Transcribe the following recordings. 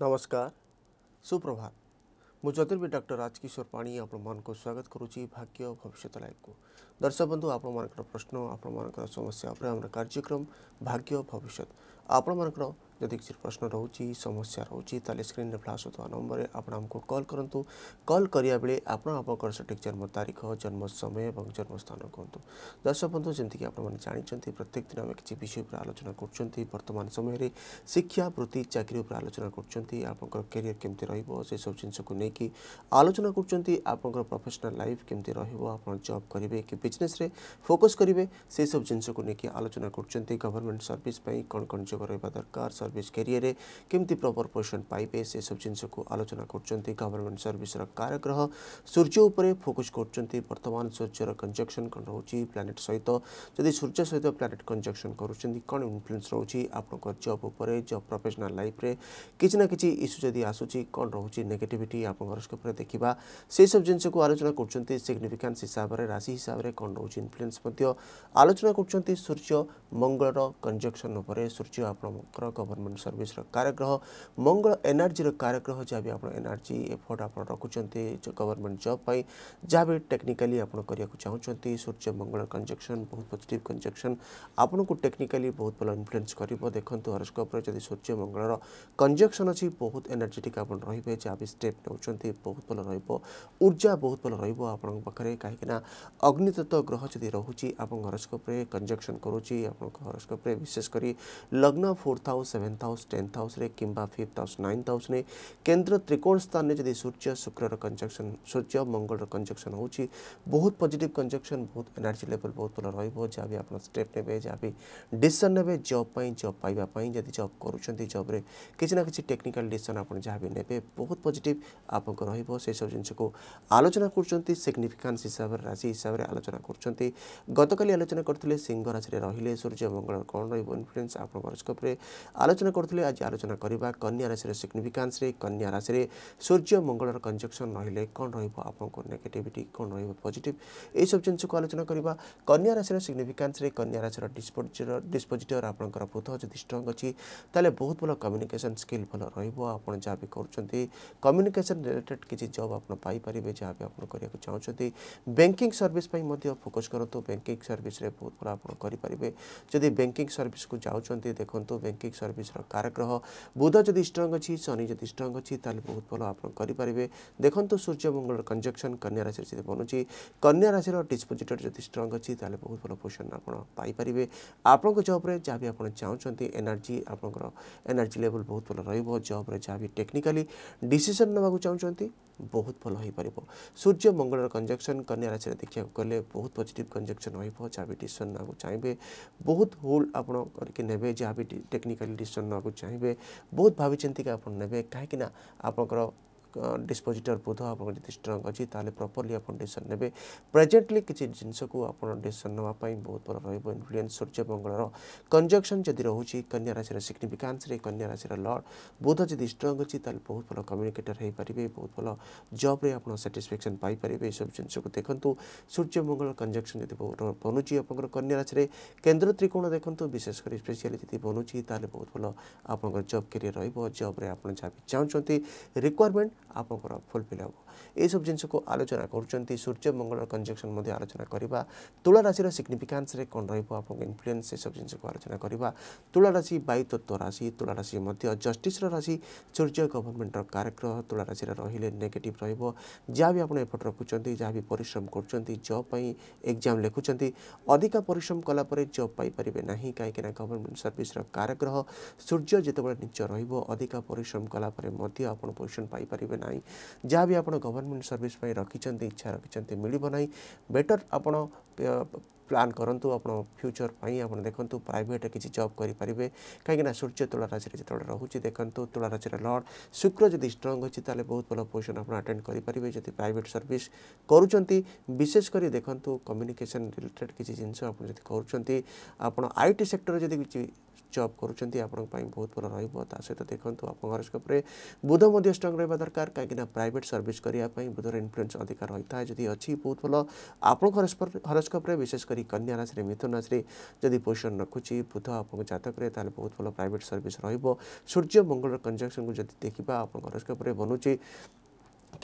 નમસ્કાર સુપ્રભાત હું જ્યોતિર્મી ડૉક્ટર રાજકિશોર પાણી આપણମାନଙ୍କୁ સ્વાગત કરું છું ભાગ્ય ભવિષ્યત લાયકુ દર્શક બંધુ આપણମାନଙ୍କର પ્રશ્ନ ଆପଣମାନଙ୍କର ସମସ୍ୟା ଉପରେ ଆମର କାର୍ଯ୍ୟକ୍ରମ ଭାଗ୍ୟ ଭବିଷ୍ୟତ ଆପଣମାନଙ୍କର जदि किसी प्रश्न रोच समस्या रोचे तेल स्क्रीन में फ्लाश होता नंबर में आप आमको कल करूँ कल कराया बेले आपर सठिक जन्म तारीख जन्म समय और जन्मस्थान कहतु दर्शक बंधु जमीक आपने जानते प्रत्येक दिन आम किसी विषय पर आलोचना करतमान समय शिक्षा वृत्ति चाकरी आलोचना कर केमती रे सब जिनस को लेकिन आलोचना कर प्रफेसनाल लाइफ केमती रोज जब करेंगे कि बिजनेस फोकस करेंगे से सब जिनस को लेकिन आलोचना करगभर्नमेंट सर्विस कौन कौन जब रहा दरकार ସର୍ଭିସ କ୍ୟାରିୟରରେ କେମିତି ପ୍ରପର ପୋଜିସନ୍ ପାଇବେ ସେସବୁ ଜିନିଷକୁ ଆଲୋଚନା କରୁଛନ୍ତି ଗଭର୍ଣ୍ଣମେଣ୍ଟ ସର୍ଭିସର କାରଗ୍ରହ ସୂର୍ଯ୍ୟ ଉପରେ ଫୋକସ୍ କରୁଛନ୍ତି ବର୍ତ୍ତମାନ ସୂର୍ଯ୍ୟର କଞ୍ଜକ୍ସନ୍ କ'ଣ ରହୁଛି ପ୍ଲାନେଟ୍ ସହିତ ଯଦି ସୂର୍ଯ୍ୟ ସହିତ ପ୍ଲାନେଟ୍ କଞ୍ଜକ୍ସନ୍ କରୁଛନ୍ତି କ'ଣ ଇନଫ୍ଲୁଏନ୍ସ ରହୁଛି ଆପଣଙ୍କ ଜବ୍ ଉପରେ ଜବ୍ ପ୍ରଫେସନାଲ୍ ଲାଇଫ୍ରେ କିଛି ନା କିଛି ଇସ୍ୟୁ ଯଦି ଆସୁଛି କ'ଣ ରହୁଛି ନେଗେଟିଭିଟି ଆପଣଙ୍କ ହରସ୍କୋପ୍ରେ ଦେଖିବା ସେସବୁ ଜିନିଷକୁ ଆଲୋଚନା କରୁଛନ୍ତି ସିଗ୍ନିଫିକାନ୍ସ ହିସାବରେ ରାଶି ହିସାବରେ କ'ଣ ରହୁଛି ଇନଫ୍ଲୁଏନ୍ସ ମଧ୍ୟ ଆଲୋଚନା କରୁଛନ୍ତି ସୂର୍ଯ୍ୟ ମଙ୍ଗଳର କଞ୍ଜକ୍ସନ୍ ଉପରେ ସୂର୍ଯ୍ୟ ଆପଣଙ୍କର ଗଭର୍ଣ୍ଣ गवर्नमेंट सर्विस कारग्रह मंगल एनर्जी कारग्रह जहाँ भी आप एनर्जी एफर्ट आप रखुंट गवर्नमेंट जब जहाँ भी टेक्निकाली आप चाहते सूर्य मंगल कंजक्शन बहुत पजिट कंजक्शन आपन को टेक्निकाली बहुत भल इनफ्लुएंस कर देखते हरस्कोप्रे जब सूर्य मंगल कंजक्शन अच्छी बहुत एनर्जेटिक आप रही है जहाँ भी स्टेप नौकर बहुत भल रजा बहुत भल रोक पाखे कहीं अग्नितत्व ग्रह जब रोचे आप हरस्कोप्रे कंजक्शन करुच्ची आप हरस्कोप्रे विशेषकर लग्न fourth house seventh house tenth house किंवा फिफ्थ हाउस नाइन्थ हाउस ने केन्द्र त्रिकोण स्थान में जब सूर्य शुक्र कंजक्शन सूर्य मंगल कंजक्शन हो बहुत पजिट कंजक्शन बहुत एनर्जी लेवल बहुत भल रही है जहाँ भी आप स्टेप ने जहाँ भी डिशन ने जब्पाई जब पाइबापी जब जब करुँच जब्रे किसी ना कि टेक्निकाल डिशन आप जहाँ भी ने बहुत पजिट आप रोसब जिन आलोचना करग्निफिकान्स हिसाब से राशि हिसाब से आलोचना कर गत आलोचना करते सिंह राशि रही है सूर्य मंगल कौन रनफ्लुएंस आप आलोचना ଆଲୋଚନା କରୁଥିଲେ ଆଜି ଆଲୋଚନା କରିବା କନ୍ୟା ରାଶିର ସିଗ୍ନିଫିକାନ୍ସରେ କନ୍ୟା ରାଶିରେ ସୂର୍ଯ୍ୟ ମଙ୍ଗଳର କଞ୍ଜକ୍ସନ୍ ରହିଲେ କ'ଣ ରହିବ ଆପଣଙ୍କ ନେଗେଟିଭିଟି କ'ଣ ରହିବ ପଜିଟିଭ୍ ଏହିସବୁ ଜିନିଷକୁ ଆଲୋଚନା କରିବା କନ୍ୟା ରାଶିର ସିଗ୍ନିଫିକାନ୍ସରେ କନ୍ୟା ରାଶିର ଡିସ୍ପୋଜିଟର ଡିସ୍ପୋଜିଟର ଆପଣଙ୍କର ବୁଧ ଯଦି ଷ୍ଟ୍ରଙ୍ଗ୍ ଅଛି ତାହେଲେ ବହୁତ ଭଲ କମ୍ୟୁନିକେସନ୍ ସ୍କିଲ୍ ଭଲ ରହିବ ଆପଣ ଯାହା ବି କରୁଛନ୍ତି କମ୍ୟୁନିକେସନ୍ ରିଲେଟେଡ୍ କିଛି ଜବ୍ ଆପଣ ପାଇପାରିବେ ଯାହା ବି ଆପଣ କରିବାକୁ ଚାହୁଁଛନ୍ତି ବ୍ୟାଙ୍କିଂ ସର୍ଭିସ୍ ପାଇଁ ମଧ୍ୟ ଫୋକସ୍ କରନ୍ତୁ ବ୍ୟାଙ୍କିଂ ସର୍ଭିସ୍ରେ ବହୁତ ଭଲ ଆପଣ କରିପାରିବେ ଯଦି ବ୍ୟାଙ୍କିଂ ସର୍ଭିସ୍କୁ ଯାଉଛନ୍ତି ଦେଖନ୍ତୁ ବ୍ୟାଙ୍କିଂ ସର୍ଭିସ୍ निजर कारग्रह बुध जदि स्ट्रंग अच्छी शनि जदि स्ट्रंग अच्छी तेल बहुत भल आपे देखो सूर्य मंगल कंजक्शन कन्या राशि से बनुच्छी कन्या राशि डिस्पोजिटर जब स्ट्रंग अच्छी तेल बहुत भल पोजन आपारे आपंक जब जहाँ भी आप चाहते एनर्जी आप एनर्जी लेवल बहुत भल रहा जब जहाँ भी टेक्निकाली डीसीसन ना चाहते बहुत भल हो पार सूर्य मंगल कंजक्शन कन्या राशि देखा गले बहुत पजिट कंजक्शन रहा भी डिसीसन ना चाहिए बहुत होल्ड आपड़ ने टेक्निकाली डिस ଡିସିସନ୍ ନେବାକୁ ଚାହିଁବେ ବହୁତ ଭାବିଚିନ୍ତିକି ଆପଣ ନେବେ କାହିଁକିନା ଆପଣଙ୍କର ডিসপোজিটর বোধ আপনার যদি স্ট্রং অছি তাহলে প্রপরলি আপনার ডিসিশন নেবে প্রেজেন্টলি কিছু জিনিসক আপনার ডিসিশন নেওয়া বহুত ভালো রহব ইনফ্লুয়েন্স সূর্যমঙ্গলর কনজকশন যদি রয়েছে কন্যা রাশির সিগনিফিকান্সরে কন্যা রাশির লর্ড বুধ যদি স্ট্রং অছি তাহলে বহু ভালো কম্যুনিকেটর হয়ে পারে বহু ভালো জব্রে আপনার স্যাটিসফ্যাকশন পাইপারে এসব জিনিসক দেখুন সূর্যমঙ্গল কনজকশন যদি বনুচি আপনার কন্যা রাশিরে কেন্দ্র ত্রিকোণ দেখুন বিশেষ করে স্পেশালি যদি বনুচি তাহলে বহু ভালো আপনার জব কেরিয়ার রহব জব্রে আপনার যা বি চাহুমান রিকোয়ারমেন্ট ଆପଣଙ୍କର ଫୁଲଫିଲ୍ ହେବ ଏସବୁ ଜିନିଷକୁ ଆଲୋଚନା କରୁଛନ୍ତି ସୂର୍ଯ୍ୟ ମଙ୍ଗଳର କଞ୍ଜକ୍ସନ୍ ମଧ୍ୟ ଆଲୋଚନା କରିବା ତୁଳା ରାଶିର ସିଗ୍ନିଫିକାନ୍ସରେ କ'ଣ ରହିବ ଆପଣଙ୍କ ଇନଫ୍ଲୁଏନ୍ସ ଏସବୁ ଜିନିଷକୁ ଆଲୋଚନା କରିବା ତୁଳା ରାଶି ବାୟୁତତ୍ତ୍ୱ ରାଶି ତୁଳା ରାଶି ମଧ୍ୟ ଜଷ୍ଟିସ୍ର ରାଶି ସୂର୍ଯ୍ୟ ଗଭର୍ଣ୍ଣମେଣ୍ଟର କାରଗ୍ରହ ତୁଳା ରାଶିରେ ରହିଲେ ନେଗେଟିଭ୍ ରହିବ ଯାହା ବି ଆପଣ ଏଫର୍ଟ ରଖୁଛନ୍ତି ଯାହା ବି ପରିଶ୍ରମ କରୁଛନ୍ତି ଜବ୍ ପାଇଁ ଏକ୍ଜାମ୍ ଲେଖୁଛନ୍ତି ଅଧିକା ପରିଶ୍ରମ କଲା ପରେ ଜବ୍ ପାଇପାରିବେ ନାହିଁ କାହିଁକିନା ଗଭର୍ଣ୍ଣମେଣ୍ଟ ସର୍ଭିସର କାରଗ୍ରହ ସୂର୍ଯ୍ୟ ଯେତେବେଳେ ନିଜ ରହିବ ଅଧିକା ପରିଶ୍ରମ କଲା ପରେ ମଧ୍ୟ ଆପଣ ପୋଜିସନ୍ ପାଇପାରିବେ ଦେବେ ନାହିଁ ଯାହା ବି ଆପଣ ଗଭର୍ଣ୍ଣମେଣ୍ଟ ସର୍ଭିସ୍ ପାଇଁ ରଖିଛନ୍ତି ଇଚ୍ଛା ରଖିଛନ୍ତି ମିଳିବ ନାହିଁ ବେଟର୍ ଆପଣ ପ୍ଲାନ୍ କରନ୍ତୁ ଆପଣ ଫ୍ୟୁଚର୍ ପାଇଁ ଆପଣ ଦେଖନ୍ତୁ ପ୍ରାଇଭେଟ୍ କିଛି ଜବ୍ କରିପାରିବେ କାହିଁକିନା ସୂର୍ଯ୍ୟ ତୁଳା ରାଶିରେ ଯେତେବେଳେ ରହୁଛି ଦେଖନ୍ତୁ ତୁଳା ରାଶିରେ ଲର୍ଡ଼ ଶୁକ୍ର ଯଦି ଷ୍ଟ୍ରଙ୍ଗ୍ ଅଛି ତାହେଲେ ବହୁତ ଭଲ ପୋଜିସନ୍ ଆପଣ ଆଟେଣ୍ଡ କରିପାରିବେ ଯଦି ପ୍ରାଇଭେଟ୍ ସର୍ଭିସ୍ କରୁଛନ୍ତି ବିଶେଷ କରି ଦେଖନ୍ତୁ କମ୍ୟୁନିକେସନ୍ ରିଲେଟେଡ଼୍ କିଛି ଜିନିଷ ଆପଣ ଯଦି କରୁଛନ୍ତି ଆପଣ ଆଇ ଟି ସେକ୍ଟରରେ ଯଦି କିଛି ଜବ୍ କରୁଛନ୍ତି ଆପଣଙ୍କ ପାଇଁ ବହୁତ ଭଲ ରହିବ ତା ସହିତ ଦେଖନ୍ତୁ ଆପଣଙ୍କ ହରସ୍କୋପ୍ରେ ବୁଧ ମଧ୍ୟ ଷ୍ଟ୍ରଙ୍ଗ୍ ରହିବା ଦରକାର କାହିଁକିନା ପ୍ରାଇଭେଟ୍ ସର୍ଭିସ୍ କରିବା ପାଇଁ ବୁଧର ଇନଫ୍ଲୁଏନ୍ସ ଅଧିକା ରହିଥାଏ ଯଦି ଅଛି ବହୁତ ଭଲ ଆପଣଙ୍କ ହରସ୍କୋପ୍ରେ ବିଶେଷ କରି କରି କନ୍ୟା ରାଶିରେ ମିଥୁନ ରାଶିରେ ଯଦି ପୋଜିସନ୍ ରଖୁଛି ବୁଧ ଆପଣଙ୍କ ଜାତକରେ ତାହେଲେ ବହୁତ ଭଲ ପ୍ରାଇଭେଟ୍ ସର୍ଭିସ୍ ରହିବ ସୂର୍ଯ୍ୟ ମଙ୍ଗଳର କଞ୍ଜକ୍ସନ୍କୁ ଯଦି ଦେଖିବା ଆପଣଙ୍କ ହରସ୍କୋପ୍ରେ ବନୁଛି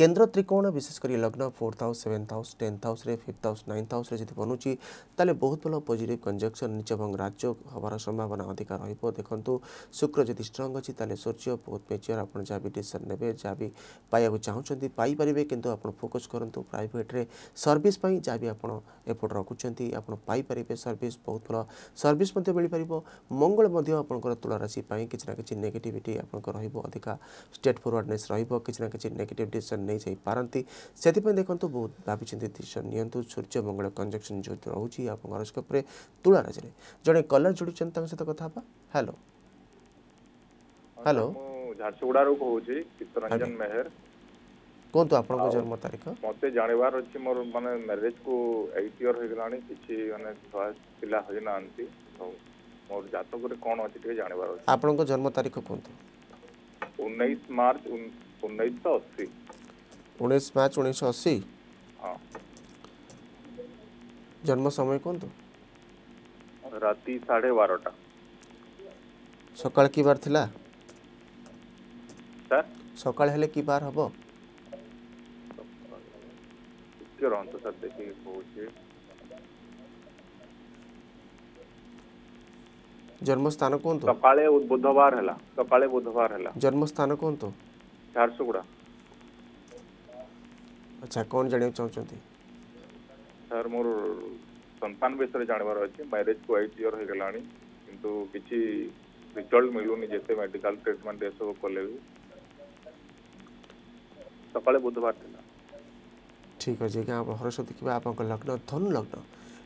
কেন্দ্র ত্রিকোণ বিশেষ করে লগ্ন fourth house seventh house tenth হাউসে ফিফ্থ হাউস নাইন্থ হাউসে যদি বনুছি তাহলে বহুত ভালো পজিটিভ কনজকশন নিচ এবং রাজ্য হবার সম্ভাবনা অধিকা রহব দেখন্তু শুক্র যদি স্ট্রং অছি তাহলে সূর্য বহুত মেচিওর আপনার যা বি ডিসিশন নেবে যা বি পাইবাকু চাহুন পাইপারে কিন্তু আপনার ফোকস করতু প্রাইভেট্রে সর্ভিস পাই যা বি আপনার এফোর্ট রাখুন আপনার পাইপারে সর্ভিস বহুত ভালো সর্ভিস মিপার মঙ্গল আপনার তুলারাশি কিছু না কিছু নেগেটিভিটি আপনার রহব অধিকা স্টেট ফরওয়ার্ডনেস রহব কিছু না কিছু নেগেটিভ ডিসিশন नहींपारती से देखो बहुत भाई डिसिजन नि सूर्य मंगल कंजक्शन जो रोचे आप हरस्कोप तुला राशि जड़े कलर जोड़ी सहित कथा हेलो हेलो झारसुगुड़ा रो कहूँ चित्तरंजन मेहर କୁହନ୍ତୁ ଆପଣଙ୍କ ଜନ୍ମ ତାରିଖ ମୋତେ ଜାଣିବାର ଅଛି ମୋର ମାନେ ମ୍ୟାରେଜକୁ ଏଇଟ୍ ଇୟର୍ ହେଇଗଲାଣି କିଛି ମାନେ ପିଲା ହେଇନାହାନ୍ତି ହଉ ମୋର ଜାତକରେ କ'ଣ ଅଛି ଟିକେ ଜାଣିବାର ଅଛି ଆପଣଙ୍କ ଜନ୍ମ ତାରିଖ କୁହନ୍ତୁ ଉଣେଇଶ ମାର୍ଚ୍ଚ ଉଣେଇଶହ ଅଶୀ उन्नीस हाँ। जन्म समय कौन तो राती साढ़े बारोटा सकाल की बार थिला सर सकाल हेले की बार हबो के रहन तो सर देखिए पहुंचे जन्म स्थान कौन तो सकाले बुधवार हैला सकाले बुधवार हैला जन्म स्थान कौन तो चार सौ गुड़ा अच्छा कौन जानवाक चाहते सर मोर संतान विषय जानवर अच्छे मैरेज को आई टीयर होगलांतु कि रिजल्ट मिलूनी जिते मेडिकल ट्रिटमेंट ये सब कले भी सका बुधवार ठीक अच्छे आप हर देखिए आप लग्न धनु लग्न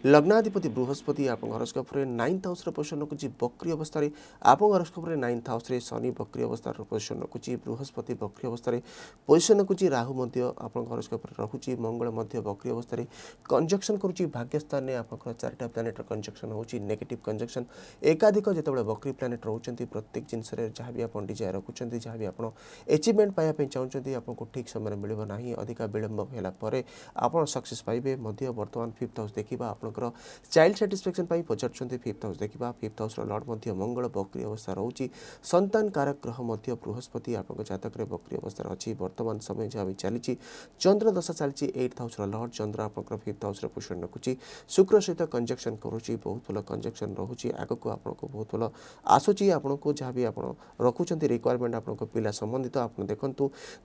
लग्नाधिपति बृहस्पति आप हरस्कोप्रे नाइन्थ हाउस पोजिशन रखुच्छी बक्री अवस्था आप हरस्कोप्रे नाइन्थ हाउस शनि बक्री अवस्थार पोजिशन रखुच्छी बृहस्पति बक्री अवस्था पोजिशन रखुच्छी राहु आप हरस्कोप्रे रखुच्छी मंगल बक्री अवस्था कंजक्शन करुच्ची भाग्यस्थान में आप चार प्लानेट कंजक्शन होगी नेगेटिव कंजक्शन एकाधिक जो बक्री प्लानेट रोचे प्रत्येक जिनस जहाँ भी आप डिजायर रखुच्च जहाँ भी आप एचिभमेंट पाइबापी चाहते आपको ठीक समय मिल ना अधिका विलंब है आप सक्सेस पाइबे बर्तमान फिफ्थ हाउस देखा आप ଆପଣଙ୍କର ଚାଇଲ୍ଡ ସାଟିସ୍ଫ୍ୟାକ୍ସନ୍ ପାଇଁ ପଚାରୁଛନ୍ତି ଫିଫ୍ଥ ହାଉସ୍ ଦେଖିବା ଫିଫ୍ଥ ହାଉସ୍ର ଲର୍ଡ଼ ମଧ୍ୟ ମଙ୍ଗଳ ବକ୍ରି ଅବସ୍ଥା ରହୁଛି ସନ୍ତାନ କାରକ ଗ୍ରହ ମଧ୍ୟ ବୃହସ୍ପତି ଆପଣଙ୍କ ଜାତକରେ ବକ୍ରୀ ଅବସ୍ଥାରେ ଅଛି ବର୍ତ୍ତମାନ ସମୟ ଯାହା ବି ଚାଲିଛି ଚନ୍ଦ୍ର ଦଶା ଚାଲିଛି ଏଇଟ୍ ହାଉସ୍ର ଲର୍ଡ଼ ଚନ୍ଦ୍ର ଆପଣଙ୍କର ଫିଫ୍ଥ ହାଉସ୍ର ପୋଷଣ ରଖୁଛି ଶୁକ୍ର ସହିତ କଞ୍ଜକ୍ସନ୍ କରୁଛି ବହୁତ ଭଲ କଞ୍ଜକ୍ସନ୍ ରହୁଛି ଆଗକୁ ଆପଣଙ୍କୁ ବହୁତ ଭଲ ଆସୁଛି ଆପଣଙ୍କୁ ଯାହା ବି ଆପଣ ରଖୁଛନ୍ତି ରିକ୍ୱାରମେଣ୍ଟ ଆପଣଙ୍କ ପିଲା ସମ୍ବନ୍ଧିତ ଆପଣ ଦେଖନ୍ତୁ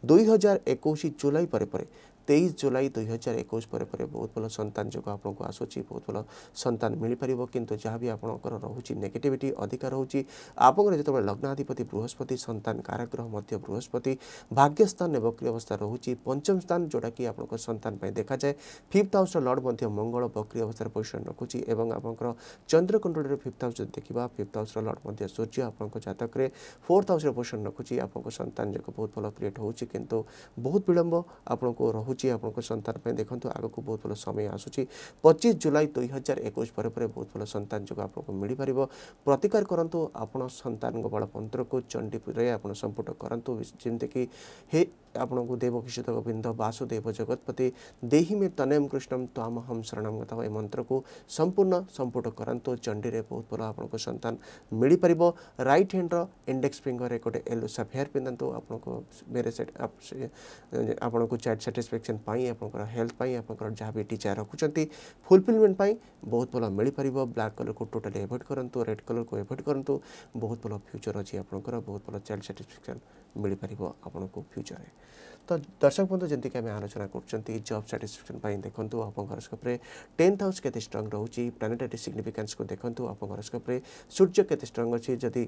ଦୁଇ ହଜାର ଏକୋଇଶ ଜୁଲାଇ ପରେ ପରେ তেইশ জুলাই দুই হাজার একুশ পরে পরে বহুত ভাল সন্তান যোগ আপনার আসুচি বহুত ভাল সন্তান মিপার কিন্তু যা বি আপনার রয়েছে নেগেটিভিটি অধিক রয়েছে আপনার যেত লগ্নাধিপতি বৃহস্পতি সন্তান কারাগ্রহ মধ্য বৃহস্পতি ভাগ্যস্থান বক্রী অবস্থা রয়েছে পঞ্চম স্থান যেটা কি আপনার সন্তান দেখা যায় ফিফ্থ হাউসর লর্ড মধ্য মঙ্গল বক্রী অবস্থার পজিশন রাখুছি এবং আপনার চন্দ্রকুণ্ডলের ফিফ্থ হাউস যদি দেখা ফিফ্থ হাউসর লর্ড মধ্য সূর্য আপনার জাতকরে ফোর্থ হাউসর পজিশন রাখুছি আপনার সন্তান যোগ বহুত ভাল ক্রিয়েট হচ্ছে কিন্তু বহুত বিলম্ব আপনার ରହୁଛି ଆପଣଙ୍କ ସନ୍ତାନ ପାଇଁ ଦେଖନ୍ତୁ ଆଗକୁ ବହୁତ ଭଲ ସମୟ ଆସୁଛି ପଚିଶ ଜୁଲାଇ ଦୁଇ ହଜାର ଏକୋଇଶ ପରେ ପରେ ବହୁତ ଭଲ ସନ୍ତାନ ଯୋଗ ଆପଣଙ୍କୁ ମିଳିପାରିବ ପ୍ରତିକାର କରନ୍ତୁ ଆପଣ ସନ୍ତାନଙ୍କ ବଳ ମନ୍ତ୍ରକୁ ଚଣ୍ଡୀପୁରରେ ଆପଣ ସମ୍ପୂର୍ଣ୍ଣ କରନ୍ତୁ ଯେମିତିକି ହେ ଆପଣଙ୍କୁ ଦେବକିଶୋତ ଗୋବିନ୍ଦ ବାସୁଦେବ ଜଗତପତି ଦେହି ମେ ତନେମ କୃଷ୍ଣମ ତ୍ୱାମହମ ଶରଣମ ଗତମ ଏ ମନ୍ତ୍ରକୁ ସମ୍ପୂର୍ଣ୍ଣ ସମ୍ପୂର୍ଣ୍ଣ କରନ୍ତୁ ଚଣ୍ଡୀରେ ବହୁତ ଭଲ ଆପଣଙ୍କୁ ସନ୍ତାନ ମିଳିପାରିବ ରାଇଟ୍ ହ୍ୟାଣ୍ଡର ଇଣ୍ଡେକ୍ସ ଫିଙ୍ଗରରେ ଗୋଟେ ୟେଲୋ ସାଫେୟାର ପିନ୍ଧନ୍ତୁ ଆପଣଙ୍କୁ ମେରେ ଆପଣଙ୍କୁ ଚାଇଲ୍ଡ ସାଟିସ୍ଫ୍ୟାକ୍ସନ୍ प्रोटेक्शन आपंकर हेल्थ आप जहाँ भी टीचर रखुच्च फुलफिलमेंट बहुत भल पार ब्लाक कलर को टोटाली एवोड करूँ रेड कलर को एवोड करूँ बहुत भल फ्यूचर अच्छी आपंकर बहुत भल चाइल्ड साटिसफेक्शन मिपार आपको फ्यूचर में तो दर्शक बंधु जमीक आम आलोचना कर जब साटिसफेक्शन आप आपस्कोप्रे टेन्थ हाउस के स्ट्रंग रोचे प्लानेटरी सिग्निफिकेन्स को देखो आप सूर्य के स्ट्रंग अच्छी जदि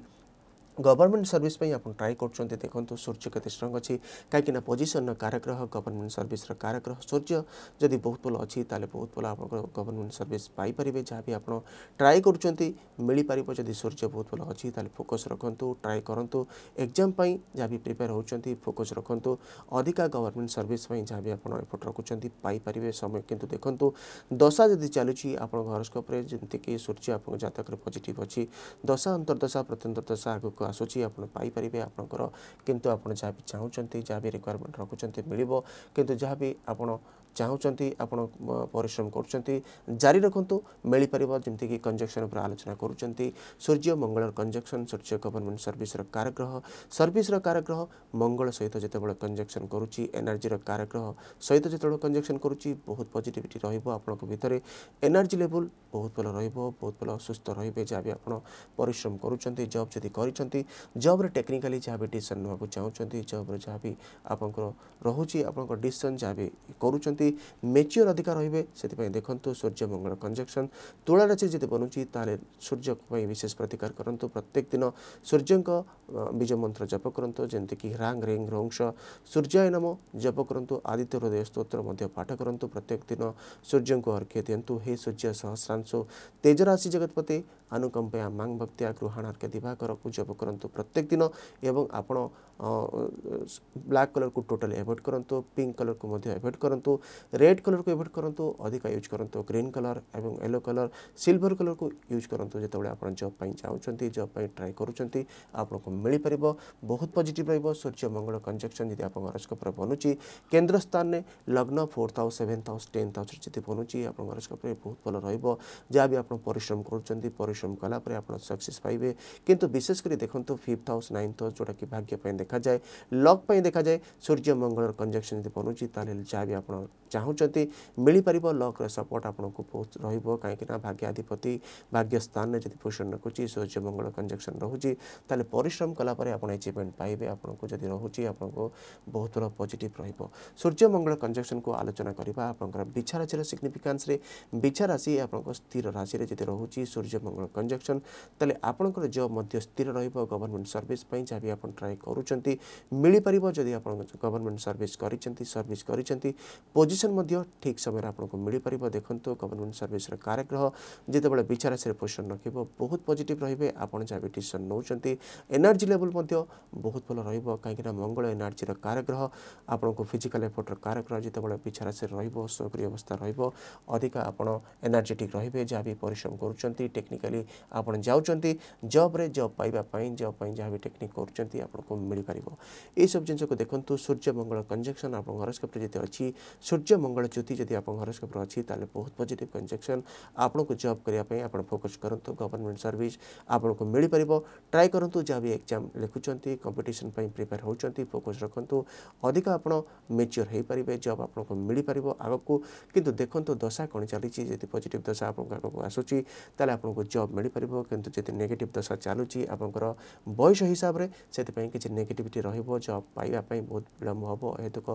गवर्नमेंट सर्विस आप ट्राए कर देखो सूर्य के स्ट्रंग अच्छी कहीं पोजिशन कारग्रह गवर्नमेंट सर्विस कारग्रह सूर्य जदि बहुत भल अच्छी तेल बहुत भल आप गवर्नमेंट सर्विस पारे जहाँ भी आप ट्राए कर जदि सूर्य बहुत भल अच्छी तेल फोकस रखु ट्राए करूँ एक्जाम जहाँ भी प्रिपेयर होती फोकस रखु अधिका गवर्नमेंट सर्विस जहाँ भी आपट एफर्ट समय कितु देखु दशा जदि चलुची आप हरस्कोप्रे जमीक सूर्य आप जतक पजिट अच्छी दशा अंतर्दशा प्रत्यंतर्दशा आगे ପାଖକୁ ଆସୁଛି ଆପଣ ପାଇପାରିବେ ଆପଣଙ୍କର କିନ୍ତୁ ଆପଣ ଯାହା ବି ଚାହୁଁଛନ୍ତି ଯାହା ବି ରିକ୍ୱାରମେଣ୍ଟ ରଖୁଛନ୍ତି ମିଳିବ କିନ୍ତୁ ଯାହା ବି ଆପଣ ଚାହୁଁଛନ୍ତି ଆପଣ ପରିଶ୍ରମ କରୁଛନ୍ତି ଜାରି ରଖନ୍ତୁ ମିଳିପାରିବ ଯେମିତିକି କଞ୍ଜକ୍ସନ୍ ଉପରେ ଆଲୋଚନା କରୁଛନ୍ତି ସୂର୍ଯ୍ୟ ମଙ୍ଗଳର କଞ୍ଜକ୍ସନ୍ ସୂର୍ଯ୍ୟ ଗଭର୍ଣ୍ଣମେଣ୍ଟ ସର୍ଭିସର କାରଗ୍ରହ ସର୍ଭିସର କାରଗ୍ରହ ମଙ୍ଗଳ ସହିତ ଯେତେବେଳେ କଞ୍ଜକ୍ସନ୍ କରୁଛି ଏନର୍ଜିର କାରଗ୍ରହ ସହିତ ଯେତେବେଳେ କଞ୍ଜକ୍ସନ୍ କରୁଛି ବହୁତ ପଜିଟିଭିଟି ରହିବ ଆପଣଙ୍କ ଭିତରେ ଏନର୍ଜି ଲେବୁଲ୍ ବହୁତ ଭଲ ରହିବ ବହୁତ ଭଲ ସୁସ୍ଥ ରହିବେ ଯାହା ବି ଆପଣ ପରିଶ୍ରମ କରୁଛନ୍ତି ଜବ୍ ଯଦି କରିଛନ୍ତି ଜବ୍ରେ ଟେକ୍ନିକାଲି ଯାହା ବି ଡିସିସନ୍ ନେବାକୁ ଚାହୁଁଛନ୍ତି ଜବ୍ରେ ଯାହା ବି ଆପଣଙ୍କର ରହୁଛି ଆପଣଙ୍କ ଡିସିସନ୍ ଯାହା ବି କରୁଛନ୍ତି রয়েছেন মেচিওর অধিকা রহবে সেপাই দেখুন সূর্যমঙ্গল কনজকশন তুলা রাশি যদি বনুচি তাহলে সূর্যপাই বিশেষ প্রতিকার করতু প্রত্যেক দিন সূর্যঙ্ক বীজ মন্ত্র জপ করতু যেমিকি হ্রাং রিং হ্রংস সূর্যায় নম জপ করতু আদিত্য হৃদয় স্তোত্র পাঠ করতু প্রত্যেক দিন সূর্যঙ্ক অর্ঘ্য দিও হে সূর্য সহস্রাংশু তেজরাশি জগৎপতি আনুকম্পয়া মাং ভক্তিয়া গৃহাণার্ঘ্য দিবাকরকু জপ করতু প্রত্যেক দিন এবং আপনার ব্ল্যাক কলর কু টোটাল এভয়েড করতু পিঙ্ক কলর কু এভয়েড করতু रेड कलर को एवोड करूँ अधिक यूज करूँ ग्रीन कलर और येलो कलर सिल्वर कलर को यूज करूँ जो आप जब चाहते जब ट्राए करुँच आपको मिलपर बहुत पजिट रोक मंगल कंजक्शन जब आप हरस्कोप बनुची केन्द्र स्थान में लग्न fourth house seventh house tenth house जी बनुची आप हरस्कोप बहुत भल रहा जहाँ भी परिश्रम करुँच कलापर आप सक्से पाइबे कितु विशेषकर देखते फिफ्थ हाउस नाइन्थ हाउस जोटा कि भाग्यपाई देखा जाए लक् देखा जाए सूर्य मंगल कंजक्शन जब बनुची जहाँ भी आप ଚାହୁଁଛନ୍ତି ମିଳିପାରିବ ଲକ୍ର ସପୋର୍ଟ ଆପଣଙ୍କୁ ବହୁତ ରହିବ କାହିଁକିନା ଭାଗ୍ୟାଧିପତି ଭାଗ୍ୟ ସ୍ଥାନରେ ଯଦି ପୋଜିସନ୍ ରଖୁଛି ସୂର୍ଯ୍ୟ ମଙ୍ଗଳ କଞ୍ଜକ୍ସନ୍ ରହୁଛି ତାହେଲେ ପରିଶ୍ରମ କଲା ପରେ ଆପଣ ଏଚିଭମେଣ୍ଟ ପାଇବେ ଆପଣଙ୍କୁ ଯଦି ରହୁଛି ଆପଣଙ୍କୁ ବହୁତ ଥର ପଜିଟିଭ୍ ରହିବ ସୂର୍ଯ୍ୟ ମଙ୍ଗଳ କଞ୍ଜକ୍ସନ୍କୁ ଆଲୋଚନା କରିବା ଆପଣଙ୍କର ବିଛା ରାଶିର ସିଗ୍ନିଫିକାନ୍ସରେ ବିଛା ରାଶି ଆପଣଙ୍କ ସ୍ଥିର ରାଶିରେ ଯଦି ରହୁଛି ସୂର୍ଯ୍ୟ ମଙ୍ଗଳ କଞ୍ଜକ୍ସନ୍ ତାହେଲେ ଆପଣଙ୍କର ଜବ୍ ମଧ୍ୟ ସ୍ଥିର ରହିବ ଗଭର୍ଣ୍ଣମେଣ୍ଟ ସର୍ଭିସ୍ ପାଇଁ ଯାହା ବି ଆପଣ ଟ୍ରାଏ କରୁଛନ୍ତି ମିଳିପାରିବ ଯଦି ଆପଣ ଗଭର୍ଣ୍ଣମେଣ୍ଟ ସର୍ଭିସ୍ କରିଛନ୍ତି ସର୍ଭିସ୍ କରିଛନ୍ତି ପୋଜିସନ୍ ପୋଜିସନ୍ ମଧ୍ୟ ଠିକ୍ ସମୟରେ ଆପଣଙ୍କୁ ମିଳିପାରିବ ଦେଖନ୍ତୁ ଗଭର୍ଣ୍ଣମେଣ୍ଟ ସର୍ଭିସର କାରକ ଗ୍ରହ ଯେତେବେଳେ ବିଚାର ଆସିରେ ପୋଜିସନ୍ ରଖିବ ବହୁତ ପଜିଟିଭ୍ ରହିବେ ଆପଣ ଯାହା ବି ଡିସିସନ୍ ନେଉଛନ୍ତି ଏନର୍ଜି ଲେଭଲ୍ ମଧ୍ୟ ବହୁତ ଭଲ ରହିବ କାହିଁକିନା ମଙ୍ଗଳ ଏନର୍ଜିର କାରକ ଗ୍ରହ ଆପଣଙ୍କୁ ଫିଜିକାଲ୍ ଏଫର୍ଟର କାରକ ଗ୍ରହ ଯେତେବେଳେ ବିଚାର ଆସିରେ ରହିବ ସକ୍ରିୟ ଅବସ୍ଥା ରହିବ ଅଧିକା ଆପଣ ଏନର୍ଜେଟିକ୍ ରହିବେ ଯାହା ବି ପରିଶ୍ରମ କରୁଛନ୍ତି ଟେକ୍ନିକାଲି ଆପଣ ଯାଉଛନ୍ତି ଜବ୍ରେ ଜବ୍ ପାଇବା ପାଇଁ ଜବ୍ ପାଇଁ ଯାହା ବି ଟେକ୍ନିକ୍ କରୁଛନ୍ତି ଆପଣଙ୍କୁ ମିଳିପାରିବ ଏଇସବୁ ଜିନିଷକୁ ଦେଖନ୍ତୁ ସୂର୍ଯ୍ୟ ମଙ୍ଗଳ କଞ୍ଜକ୍ସନ୍ ଆପଣଙ୍କ ହରସ୍କୋପ୍ରେ ଯେତେ ଅଛି ସୂର୍ଯ୍ୟ सूर्य मंगल ज्योति जदि आप हरस्कोप अच्छी तेल बहुत पजिट कंजेक्शन आपको जब करने फोकस करूँ गवर्नमेंट सर्विस आपको मिल पार ट्राए करूँ जहाँ भी एक्जाम लिखुच्च कंपिटन प्रिपेयर होती फोकस रखु अधिक आप मेच्योर हो पारे जब आपको मिल पार आगक कि देखो दशा कौन चली पजिट दशा आपको आसूँ आपको जब मिल पार कि नेगेट दशा चलु आपंकर बयस हिसाब से किसी नेगेटिविटी रब पाइबा बहुत विलंब हम हेतुक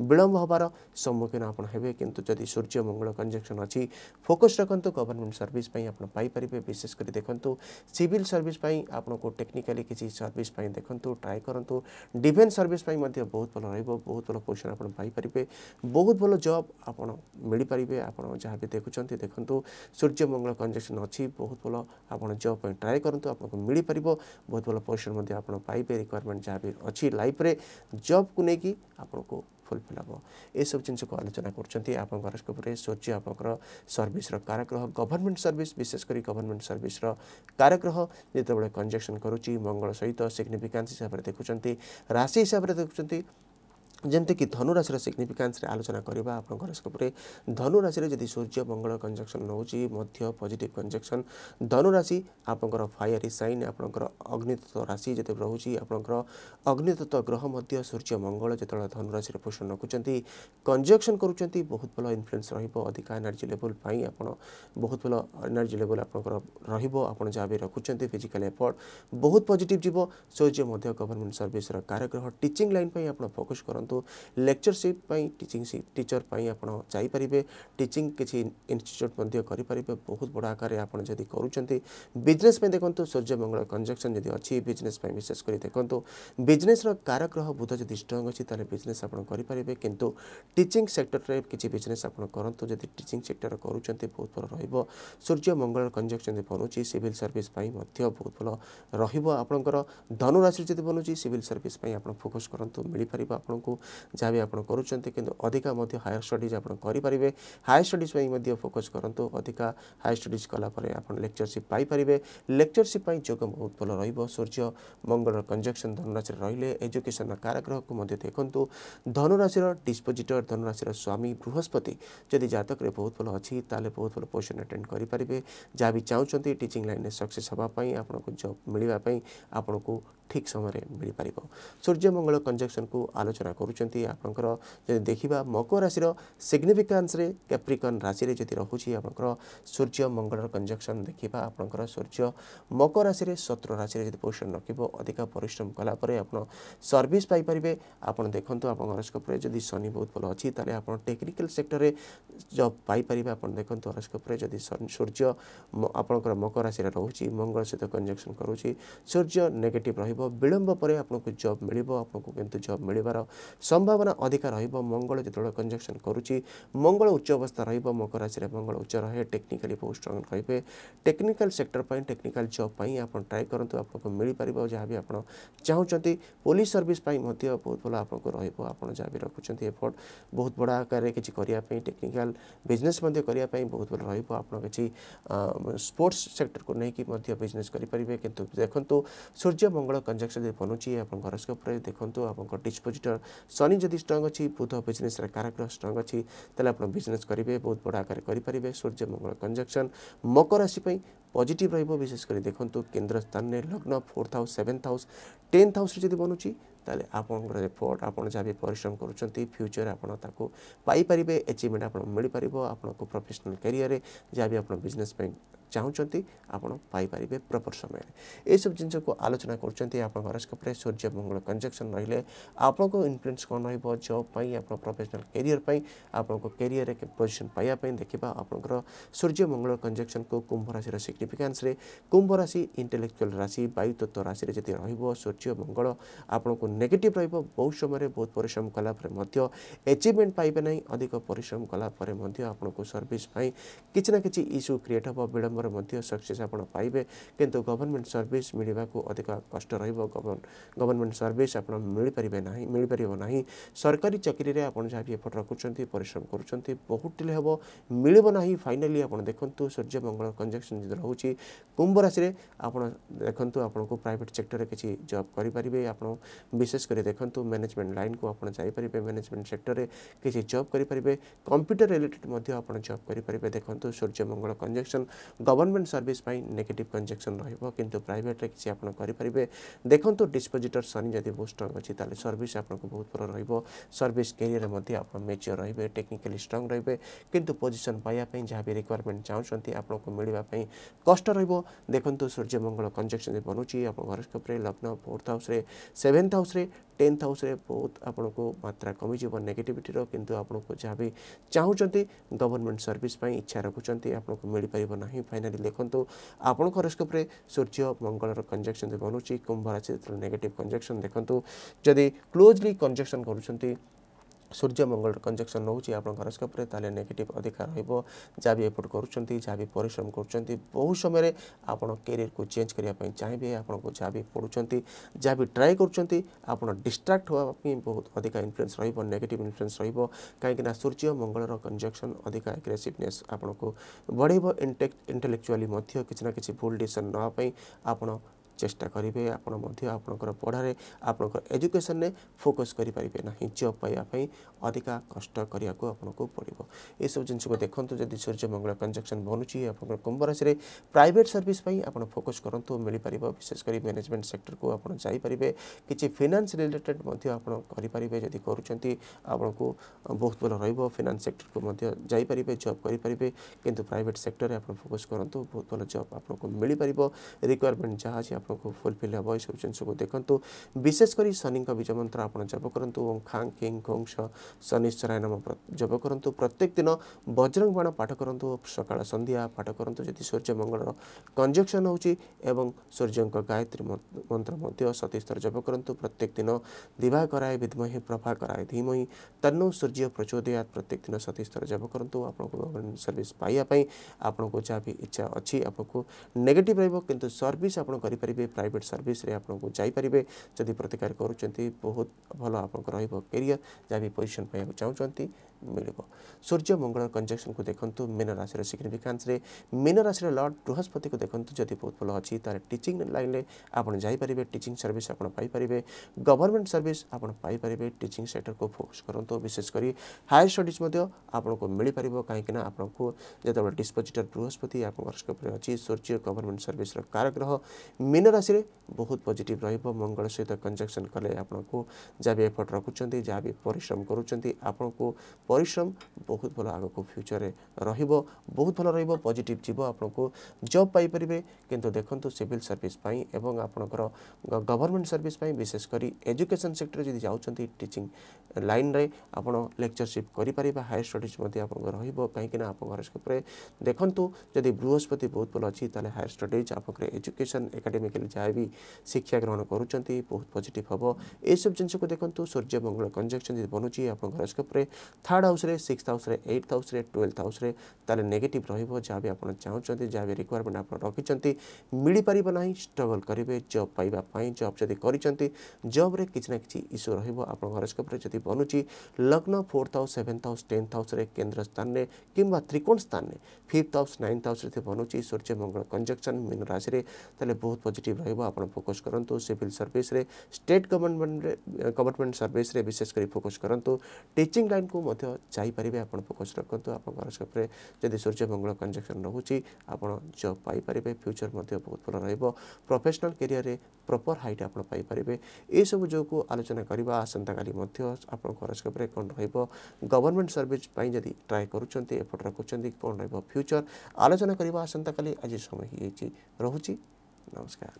विलंब हबार सम्मुखीन सूचना आपड़ हे कि जदि सूर्य मंगल कंजक्शन अच्छी फोकस रखु गवर्नमेंट सर्विस पाइपर विशेषकर देखु सिविल सर्विस आपको टेक्निकाली किसी सर्विस देखु ट्राए करूँ डिफेन्स सर्विस बहुत भल रोत भल पोषण आपारे बहुत भल जब आप आप जहाँ भी देखुं देखो सूर्य मंगल कंजक्शन अच्छी बहुत भल आप जब ट्राए करूँ आपको मिलपार बहुत भल पोषण आप पाइबे रिक्वयरमेंट जहाँ भी अच्छी लाइफ जब कुछ आपको ଫୁଲଫିଲ୍ ହେବ ଏସବୁ ଜିନିଷକୁ ଆଲୋଚନା କରୁଛନ୍ତି ଆପଣଙ୍କ ହରସ୍କୋପରେ ସୂର୍ଯ୍ୟ ଆପଣଙ୍କର ସର୍ଭିସର କାରଗ୍ରହ ଗଭର୍ଣ୍ଣମେଣ୍ଟ ସର୍ଭିସ୍ ବିଶେଷ କରି ଗଭର୍ଣ୍ଣମେଣ୍ଟ ସର୍ଭିସର କାରଗ୍ରହ ଯେତେବେଳେ କଞ୍ଜକ୍ସନ୍ କରୁଛି ମଙ୍ଗଳ ସହିତ ସିଗ୍ନିଫିକାନ୍ସ ହିସାବରେ ଦେଖୁଛନ୍ତି ରାଶି ହିସାବରେ ଦେଖୁଛନ୍ତି ଯେମିତିକି ଧନୁରାଶିର ସିଗ୍ନିଫିକାନ୍ସରେ ଆଲୋଚନା କରିବା ଆପଣଙ୍କ ହରସ୍କୋପରେ ଧନୁରାଶିରେ ଯଦି ସୂର୍ଯ୍ୟ ମଙ୍ଗଳ କଞ୍ଜକ୍ସନ୍ ନେଉଛି ମଧ୍ୟ ପଜିଟିଭ୍ କଞ୍ଜକ୍ସନ୍ ଧନୁରାଶି ଆପଣଙ୍କର ଫାୟାରି ସାଇନ୍ ଆପଣଙ୍କର ଅଗ୍ନିତତ୍ତ୍ୱ ରାଶି ଯେତେବେଳେ ରହୁଛି ଆପଣଙ୍କର ଅଗ୍ନିତତ୍ତ୍ୱ ଗ୍ରହ ମଧ୍ୟ ସୂର୍ଯ୍ୟ ମଙ୍ଗଳ ଯେତେବେଳେ ଧନୁରାଶିରେ ପୋଷଣ ରଖୁଛନ୍ତି କଞ୍ଜକ୍ସନ୍ କରୁଛନ୍ତି ବହୁତ ଭଲ ଇନଫ୍ଲୁଏନ୍ସ ରହିବ ଅଧିକା ଏନର୍ଜି ଲେବୁଲ୍ ପାଇଁ ଆପଣ ବହୁତ ଭଲ ଏନର୍ଜି ଲେବୁଲ୍ ଆପଣଙ୍କର ରହିବ ଆପଣ ଯାହା ବି ରଖୁଛନ୍ତି ଫିଜିକାଲ୍ ଏଫର୍ଟ ବହୁତ ପଜିଟିଭ୍ ଯିବ ସୂର୍ଯ୍ୟ ମଧ୍ୟ ଗଭର୍ଣ୍ଣମେଣ୍ଟ ସର୍ଭିସର କାରଗ୍ରହ ଟିଚିଂ ଲାଇନ୍ ପାଇଁ ଆପଣ ଫୋକସ୍ କରନ୍ତୁ କରନ୍ତୁ ଲେକ୍ଚରସିପ୍ ପାଇଁ ଟିଚିଂ ଟିଚର ପାଇଁ ଆପଣ ଯାଇପାରିବେ ଟିଚିଂ କିଛି ଇନଷ୍ଟିଚ୍ୟୁଟ୍ ମଧ୍ୟ କରିପାରିବେ ବହୁତ ବଡ଼ ଆକାରରେ ଆପଣ ଯଦି କରୁଛନ୍ତି ବିଜନେସ୍ ପାଇଁ ଦେଖନ୍ତୁ ସୂର୍ଯ୍ୟମଙ୍ଗଳ କଞ୍ଜକ୍ସନ୍ ଯଦି ଅଛି ବିଜନେସ୍ ପାଇଁ ବିଶେଷ କରି ଦେଖନ୍ତୁ ବିଜନେସ୍ର କାରଗ୍ରହ ବୁଧ ଯଦି ଷ୍ଟ୍ରଙ୍ଗ୍ ଅଛି ତାହେଲେ ବିଜନେସ୍ ଆପଣ କରିପାରିବେ କିନ୍ତୁ ଟିଚିଂ ସେକ୍ଟରରେ କିଛି ବିଜନେସ୍ ଆପଣ କରନ୍ତୁ ଯଦି ଟିଚିଂ ସେକ୍ଟର କରୁଛନ୍ତି ବହୁତ ଭଲ ରହିବ ସୂର୍ଯ୍ୟ ମଙ୍ଗଳ କଞ୍ଜକ୍ସନ୍ ଯଦି ବନୁଛି ସିଭିଲ୍ ସର୍ଭିସ୍ ପାଇଁ ମଧ୍ୟ ବହୁତ ଭଲ ରହିବ ଆପଣଙ୍କର ଧନୁରାଶି ଯଦି ବନୁଛି ସିଭିଲ୍ ସର୍ଭିସ୍ ପାଇଁ ଆପଣ ଫୋକସ୍ କରନ୍ତୁ ମିଳିପାରିବ ଆପଣଙ୍କୁ ଯାହା ବି ଆପଣ କରୁଛନ୍ତି କିନ୍ତୁ ଅଧିକା ମଧ୍ୟ ହାୟର ଷ୍ଟଡ଼ିଜ୍ ଆପଣ କରିପାରିବେ ହାୟର ଷ୍ଟଡ଼ିଜ୍ ପାଇଁ ମଧ୍ୟ ଫୋକସ୍ କରନ୍ତୁ ଅଧିକା ହାୟର ଷ୍ଟଡ଼ିଜ୍ କଲାପରେ ଆପଣ ଲେକ୍ଚରସିପ୍ ପାଇପାରିବେ ଲେକ୍ଚରସିପ୍ ପାଇଁ ଯୋଗ ବହୁତ ଭଲ ରହିବ ସୂର୍ଯ୍ୟ ମଙ୍ଗଳର କଞ୍ଜକ୍ସନ୍ ଧନୁରାଶିରେ ରହିଲେ ଏଜୁକେସନ୍ର କାରାଗ୍ରହକୁ ମଧ୍ୟ ଦେଖନ୍ତୁ ଧନୁରାଶିର ଡିସ୍ପୋଜିଟର ଧନୁରାଶିର ସ୍ୱାମୀ ବୃହସ୍ପତି ଯଦି ଜାତକରେ ବହୁତ ଭଲ ଅଛି ତାହେଲେ ବହୁତ ଭଲ ପୋଜିସନ୍ ଆଟେଣ୍ଡ କରିପାରିବେ ଯାହା ବି ଚାହୁଁଛନ୍ତି ଟିଚିଂ ଲାଇନ୍ରେ ସକ୍ସେସ୍ ହେବା ପାଇଁ ଆପଣଙ୍କୁ ଜବ୍ ମିଳିବା ପାଇଁ ଆପଣଙ୍କୁ ଠିକ୍ ସମୟରେ ମିଳିପାରିବ ସୂର୍ଯ୍ୟମଙ୍ଗଳ କଞ୍ଜକ୍ସନ୍କୁ ଆଲୋଚନା କରୁଛନ୍ତି ଆପଣଙ୍କର ଯଦି ଦେଖିବା ମକର ରାଶିର ସିଗ୍ନିଫିକାନ୍ସରେ କ୍ୟାପ୍ରିକନ୍ ରାଶିରେ ଯଦି ରହୁଛି ଆପଣଙ୍କର ସୂର୍ଯ୍ୟ ମଙ୍ଗଳର କଞ୍ଜକ୍ସନ୍ ଦେଖିବା ଆପଣଙ୍କର ସୂର୍ଯ୍ୟ ମକର ରାଶିରେ ଶତ୍ର ରାଶିରେ ଯଦି ପୋଜିସନ୍ ରଖିବ ଅଧିକା ପରିଶ୍ରମ କଲା ପରେ ଆପଣ ସର୍ଭିସ୍ ପାଇପାରିବେ ଆପଣ ଦେଖନ୍ତୁ ଆପଣଙ୍କ ହରସ୍କୋପ୍ରେ ଯଦି ଶନି ବହୁତ ଭଲ ଅଛି ତାହେଲେ ଆପଣ ଟେକ୍ନିକାଲ୍ ସେକ୍ଟରରେ ଜବ୍ ପାଇପାରିବେ ଆପଣ ଦେଖନ୍ତୁ ହରସ୍କୋପ୍ରେ ଯଦି ସୂର୍ଯ୍ୟ ଆପଣଙ୍କର ମକର ରାଶିରେ ରହୁଛି ମଙ୍ଗଳ ସହିତ କଞ୍ଜକ୍ସନ୍ କରୁଛି ସୂର୍ଯ୍ୟ ନେଗେଟିଭ୍ ରହିବ विलंब पर आपको जब मिल आपको जब मिलार संभावना अधिक रंगल जो कंजक्शन करुच्ची मंगल उच्च अवस्था रही है मकर राशि मंगल उच्च रहा है टेक्निकाली बहुत स्ट्रंग रही टेक्निकाल सेक्टर पर टेक्निकाल जब आप ट्राए करूँ आपको मिल पार जहाँ भी आप चाहते पुलिस सर्विस बहुत भल आपको रोक आप जहाँ भी रखुच्च एफर्ट बहुत बड़ा आकार में किसी करने टेक्निकाल बिजनेस करने बहुत भल रही स्पोर्ट्स सेक्टर को लेकिन बिजनेस करेंगे कि देखो सूर्य मंगल କଞ୍ଜକ୍ସନ୍ ଯଦି ବନୁଛି ଆପଣଙ୍କ ହରସ୍କୋପ୍ରେ ଦେଖନ୍ତୁ ଆପଣଙ୍କ ଡିସ୍ପୋଜିଟର ଶନି ଯଦି ଷ୍ଟ୍ରଙ୍ଗ ଅଛି ବୁଧ ବିଜନେସ୍ରେ କାରାଗ୍ରହ ଷ୍ଟ୍ରଙ୍ଗ ଅଛି ତାହେଲେ ଆପଣ ବିଜନେସ୍ କରିବେ ବହୁତ ବଡ଼ ଆକାରରେ କରିପାରିବେ ସୂର୍ଯ୍ୟ ମଙ୍ଗଳ କଞ୍ଜକ୍ସନ୍ ମକର ରାଶି ପାଇଁ ପଜିଟିଭ୍ ରହିବ ବିଶେଷ କରି ଦେଖନ୍ତୁ କେନ୍ଦ୍ର ସ୍ଥାନରେ ଲଗ୍ନ fourth house seventh house tenth ହାଉସ୍ରେ ଯଦି ବନୁଛି ତାହେଲେ ଆପଣଙ୍କର ଏଫର୍ଟ ଆପଣ ଯାହା ବି ପରିଶ୍ରମ କରୁଛନ୍ତି ଫ୍ୟୁଚର୍ ଆପଣ ତାକୁ ପାଇପାରିବେ ଏଚିଭମେଣ୍ଟ ଆପଣ ମିଳିପାରିବ ଆପଣଙ୍କୁ ପ୍ରଫେସନାଲ୍ କ୍ୟାରିୟରରେ ଯାହା ବି ଆପଣ ବିଜନେସ୍ ପାଇଁ ଚାହୁଁଛନ୍ତି ଆପଣ ପାଇପାରିବେ ପ୍ରପର୍ ସମୟରେ ଏସବୁ ଜିନିଷକୁ ଆଲୋଚନା କରୁଛନ୍ତି ଆପଣଙ୍କ ହରସ୍କୋପରେ ସୂର୍ଯ୍ୟ ମଙ୍ଗଳ କଞ୍ଜକ୍ସନ୍ ରହିଲେ ଆପଣଙ୍କ ଇନଫ୍ଲୁଏନ୍ସ କ'ଣ ରହିବ ଜବ୍ ପାଇଁ ଆପଣ ପ୍ରଫେସନାଲ୍ କ୍ୟାରିୟର୍ ପାଇଁ ଆପଣଙ୍କ କ୍ୟାରିୟରରେ ପୋଜିସନ୍ ପାଇବା ପାଇଁ ଦେଖିବା ଆପଣଙ୍କର ସୂର୍ଯ୍ୟ ମଙ୍ଗଳ କଞ୍ଜକ୍ସନ୍କୁ କୁମ୍ଭ ରାଶିର ସିଗ୍ନିଫିକାନ୍ସରେ କୁମ୍ଭ ରାଶି ଇଣ୍ଟେଲେକ୍ଚୁଆଲ୍ ରାଶି ବାୟୁତତ୍ତ୍ୱ ରାଶିରେ ଯଦି ରହିବ ସୂର୍ଯ୍ୟ ମଙ୍ଗଳ ଆପଣଙ୍କୁ ନେଗେଟିଭ୍ ରହିବ ବହୁତ ସମୟରେ ବହୁତ ପରିଶ୍ରମ କଲାପରେ ମଧ୍ୟ ଏଚିଭମେଣ୍ଟ ପାଇବେ ନାହିଁ ଅଧିକ ପରିଶ୍ରମ କଲାପରେ ମଧ୍ୟ ଆପଣଙ୍କୁ ସର୍ଭିସ୍ ପାଇଁ କିଛି ନା କିଛି ଇସ୍ୟୁ କ୍ରିଏଟ୍ ହେବ ବିଳମ୍ବରେ ମଧ୍ୟ ସକ୍ସେସ୍ ଆପଣ ପାଇବେ କିନ୍ତୁ ଗଭର୍ଣ୍ଣମେଣ୍ଟ ସର୍ଭିସ୍ ମିଳିବାକୁ ଅଧିକ କଷ୍ଟ ରହିବ ଗଭର୍ଣ୍ଣମେଣ୍ଟ ସର୍ଭିସ୍ ଆପଣ ମିଳିପାରିବେ ନାହିଁ ମିଳିପାରିବ ନାହିଁ ସରକାରୀ ଚାକିରିରେ ଆପଣ ଯାହା ବି ଏଫର୍ଟ ରଖୁଛନ୍ତି ପରିଶ୍ରମ କରୁଛନ୍ତି ବହୁତ ଡିଲେ ହେବ ମିଳିବ ନାହିଁ ଫାଇନାଲି ଆପଣ ଦେଖନ୍ତୁ ସୂର୍ଯ୍ୟମଙ୍ଗଳ କଞ୍ଜକ୍ସନ୍ ଯଦି ରହୁଛି କୁମ୍ଭ ରାଶିରେ ଆପଣ ଦେଖନ୍ତୁ ଆପଣଙ୍କୁ ପ୍ରାଇଭେଟ୍ ସେକ୍ଟରରେ କିଛି ଜବ୍ କରିପାରିବେ ଆପଣ विशेषकर कर देखु मैनेजमेंट लाइन को आज जापर मैनेजमेंट सेक्टर में किसी जब करेंगे कंप्यूटर रिलेटेड आप जब करेंगे देखो सूर्यमंगल conjunction government service negative conjunction रुँ प्राइट किसी आपरे देखो डिस्पोजिटर सनी जब बहुत स्ट्रंग अच्छी तेल सर्विस आपको बहुत रोक सर्विस कैरियर आप मेच्योर रे टेक्निकाली स्ट्रंग रे कि पोजिशन पाइबापी जहाँ भी रिक्वयरमेंट चाहते आपको मिलवाई कष्ट रोक सूर्यमंगल कंजेक्शन बनुची आप हरस्कोप्रे लग्न फोर्थ हाउस सेवेन्थ हाउस हाउस्रे टेन्थ हाउस्रे बहुत आपको मात्रा कमीज नेगेटिविटर कि आपको जहाँ भी चाहूँगी गवर्नमेंट सर्विस इच्छा रखुंट आपको मिलपर ना फाइनाली लिखतु आपण हरोस्कोप्रे सूर्य मंगलर कंजक्शन बनुची कुंभ राशि नेगेटिव कंजक्शन देखु जदि क्लोजली कंजक्शन करुँच ସୂର୍ଯ୍ୟ ମଙ୍ଗଳ କଞ୍ଜକ୍ସନ୍ ନେଉଛି ଆପଣଙ୍କ ହରସ୍କୋପ୍ରେ ତାହେଲେ ନେଗେଟିଭ୍ ଅଧିକା ରହିବ ଯାହା ବି ଏପଟ କରୁଛନ୍ତି ଯାହା ବି ପରିଶ୍ରମ କରୁଛନ୍ତି ବହୁ ସମୟରେ ଆପଣ କ୍ୟାରିୟରକୁ ଚେଞ୍ଜ କରିବା ପାଇଁ ଚାହିଁବେ ଆପଣଙ୍କୁ ଯାହା ବି ପଢ଼ୁଛନ୍ତି ଯାହା ବି ଟ୍ରାଏ କରୁଛନ୍ତି ଆପଣ ଡିଷ୍ଟ୍ରାକ୍ଟ ହେବା ପାଇଁ ବହୁତ ଅଧିକା ଇନଫ୍ଲୁଏନ୍ସ ରହିବ ନେଗେଟିଭ୍ ଇନଫ୍ଲୁଏନ୍ସ ରହିବ କାହିଁକିନା ସୂର୍ଯ୍ୟ ମଙ୍ଗଳର କଞ୍ଜକ୍ସନ୍ ଅଧିକା ଆଗ୍ରେସିଭନେସ୍ ଆପଣଙ୍କୁ ବଢ଼େଇବ ଇଣ୍ଟେଲେକ୍ଚୁଆଲି ମଧ୍ୟ କିଛି ନା କିଛି ଭୁଲ ଡିସିସନ୍ ନେବା ପାଇଁ ଆପଣ ଚେଷ୍ଟା କରିବେ ଆପଣ ମଧ୍ୟ ଆପଣଙ୍କର ପଢ଼ାରେ ଆପଣଙ୍କର ଏଜୁକେସନ୍ରେ ଫୋକସ୍ କରିପାରିବେ ନାହିଁ ଜବ୍ ପାଇବା ପାଇଁ ଅଧିକା କଷ୍ଟ କରିବାକୁ ଆପଣଙ୍କୁ ପଡ଼ିବ ଏସବୁ ଜିନିଷକୁ ଦେଖନ୍ତୁ ଯଦି ସୂର୍ଯ୍ୟ ମଙ୍ଗଳ କଞ୍ଜକ୍ସନ୍ ବନୁଛି ଆପଣଙ୍କର କୁମ୍ଭ ରାଶିରେ ପ୍ରାଇଭେଟ୍ ସର୍ଭିସ୍ ପାଇଁ ଆପଣ ଫୋକସ୍ କରନ୍ତୁ ମିଳିପାରିବ ବିଶେଷ କରି ମ୍ୟାନେଜମେଣ୍ଟ ସେକ୍ଟରକୁ ଆପଣ ଯାଇପାରିବେ କିଛି ଫିନାନ୍ସ ରିଲେଟେଡ୍ ମଧ୍ୟ ଆପଣ କରିପାରିବେ ଯଦି କରୁଛନ୍ତି ଆପଣଙ୍କୁ ବହୁତ ଭଲ ରହିବ ଫିନାନ୍ସ ସେକ୍ଟରକୁ ମଧ୍ୟ ଯାଇପାରିବେ ଜବ୍ କରିପାରିବେ କିନ୍ତୁ ପ୍ରାଇଭେଟ୍ ସେକ୍ଟରରେ ଆପଣ ଫୋକସ୍ କରନ୍ତୁ ବହୁତ ଭଲ ଜବ୍ ଆପଣଙ୍କୁ ମିଳିପାରିବ ରିକ୍ୱାରମେଣ୍ଟ ଯାହା ଅଛି ଆପଣ ଆପଣଙ୍କୁ ଫୁଲଫିଲ୍ ହେବ ଏସବୁ ଜିନିଷକୁ ଦେଖନ୍ତୁ ବିଶେଷ କରି ଶନିଙ୍କ ବିଜ ମନ୍ତ୍ର ଆପଣ ଜପ କରନ୍ତୁ ଓ ଖାଂ କିଂ ଖୁଂ ଛ ଶନିଶ୍ଚରାୟ ନାମ ଜପ କରନ୍ତୁ ପ୍ରତ୍ୟେକ ଦିନ ବଜରଙ୍ଗ ବାଣ ପାଠ କରନ୍ତୁ ସକାଳ ସନ୍ଧ୍ୟା ପାଠ କରନ୍ତୁ ଯଦି ସୂର୍ଯ୍ୟ ମଙ୍ଗଳର କଞ୍ଜକ୍ସନ୍ ହେଉଛି ଏବଂ ସୂର୍ଯ୍ୟଙ୍କ ଗାୟତ୍ରୀ ମନ୍ତ୍ର ମଧ୍ୟ ସତୀସ୍ତର ଜପ କରନ୍ତୁ ପ୍ରତ୍ୟେକ ଦିନ ଦିବା କରାଏ ବିଦ୍ମହି ପ୍ରଭା କରାଏ ଧୀମହି ତନ୍ନୁ ସୂର୍ଯ୍ୟ ପ୍ରଚୋଦୟା ପ୍ରତ୍ୟେକ ଦିନ ସତୀସ୍ତର ଜପ କରନ୍ତୁ ଆପଣଙ୍କୁ ସର୍ଭିସ୍ ପାଇବା ପାଇଁ ଆପଣଙ୍କୁ ଯାହା ବି ଇଚ୍ଛା ଅଛି ଆପଣଙ୍କୁ ନେଗେଟିଭ୍ ରହିବ କିନ୍ତୁ ସର୍ଭିସ୍ ଆପଣ କରିପାରିବେ କରିପାରିବେ ପ୍ରାଇଭେଟ୍ ସର୍ଭିସରେ ଆପଣଙ୍କୁ ଯାଇପାରିବେ ଯଦି ପ୍ରତିକାର କରୁଛନ୍ତି ବହୁତ ଭଲ ଆପଣଙ୍କ ରହିବ କେରିୟର ଯାହା ବି ପୋଜିସନ୍ ପାଇବାକୁ ଚାହୁଁଛନ୍ତି ମିଳିବ ସୂର୍ଯ୍ୟ ମଙ୍ଗଳ କଞ୍ଜକ୍ସନ୍କୁ ଦେଖନ୍ତୁ ମୀନ ରାଶିର ସିଗ୍ନିଫିକାନ୍ସରେ ମୀନ ରାଶିର ଲର୍ଡ଼ ବୃହସ୍ପତିକୁ ଦେଖନ୍ତୁ ଯଦି ବହୁତ ଭଲ ଅଛି ତାହେଲେ ଟିଚିଂ ଲାଇନ୍ରେ ଆପଣ ଯାଇପାରିବେ ଟିଚିଂ ସର୍ଭିସ୍ ଆପଣ ପାଇପାରିବେ ଗଭର୍ଣ୍ଣମେଣ୍ଟ ସର୍ଭିସ୍ ଆପଣ ପାଇପାରିବେ ଟିଚିଂ ସେକ୍ଟରକୁ ଫୋକସ୍ କରନ୍ତୁ ବିଶେଷ କରି ହାୟର ଷ୍ଟଡ଼ିଜ୍ ମଧ୍ୟ ଆପଣଙ୍କୁ ମିଳିପାରିବ କାହିଁକିନା ଆପଣଙ୍କୁ ଯେତେବେଳେ ଡିସ୍ପୋଜିଟର ବୃହସ୍ପତି ଆପଣଙ୍କ ହରସ୍କୋପରେ ଅଛି ସୂର୍ଯ୍ୟ ଗଭର୍ଣ୍ଣମେଣ୍ଟ ସର୍ଭିସ୍ର କାରଗ୍ରହ ମୀନ मीन राशि में बहुत पजिट रंगल सहित कंजक्शन कले आपन जहाँ भी एफर्ट रखुच्च जहाँ भी परिश्रम करुँचन को परिश्रम बहुत भल आग फ्यूचर रोह बहुत भल रजिट जीव आपन जब पाइपर कितु देखु सिविल सर्विस एवं आपणकर गवर्नमेंट सर्विस विशेषकर एजुकेशन सेक्टर जी जाऊँ टीचिंग लाइन में आपड़ लेक्चरशिप कर हायर स्टडीज रहीकिना आप हरस्कोप देखूँ जदि बृहस्पति बहुत भल अच्छी हायर स्टडीज आप एजुकेशन एकाडेमिक आजिकल जहाँ भी शिक्षा ग्रहण करुँच बहुत पजिट हम युव जिनस देखो सूर्य मंगल कंजक्शन जब बनुँच आपस्कोप्रे third house six house eighth house twelfth house negative रहा भी आप चाहूँ जहाँ भी रिक्वयरमेंट आप रखिंट मिल पारना ना स्ट्रगल करेंगे जब पाइबापी जब जब करब्रे कि ना कि इश्यू हरस्कोप्रे जब बनू लग्न fourth house seventh house tenth house केन्द्र स्थान में कि त्रिकोण स्थान में फिफ्थ हाउस नाइन्थ हाउस बनुँच सूर्य मंगल कंजक्शन मीन राशि तेल बहुत पजिट पजिट र फोकस करूँ civil service state government government service विशेषकर फोकस करूँ टीचिंग लाइन को जापर फोकस रखु आप हरस्कोप जब सूर्यमंगल कंजक्शन रोचे आप जब पाइपर फ्यूचर बहुत भल र कैरियर में प्रपर हाइट आपारे सब जो को आलोचना करवा आसंता काली कौन रवर्नमेंट सर्विस जदि ट्राए करुँच एफर्ट रखुच्च कौन रोचर आलोचना करवा आसंता काली आज समय ही रोचे Namaskar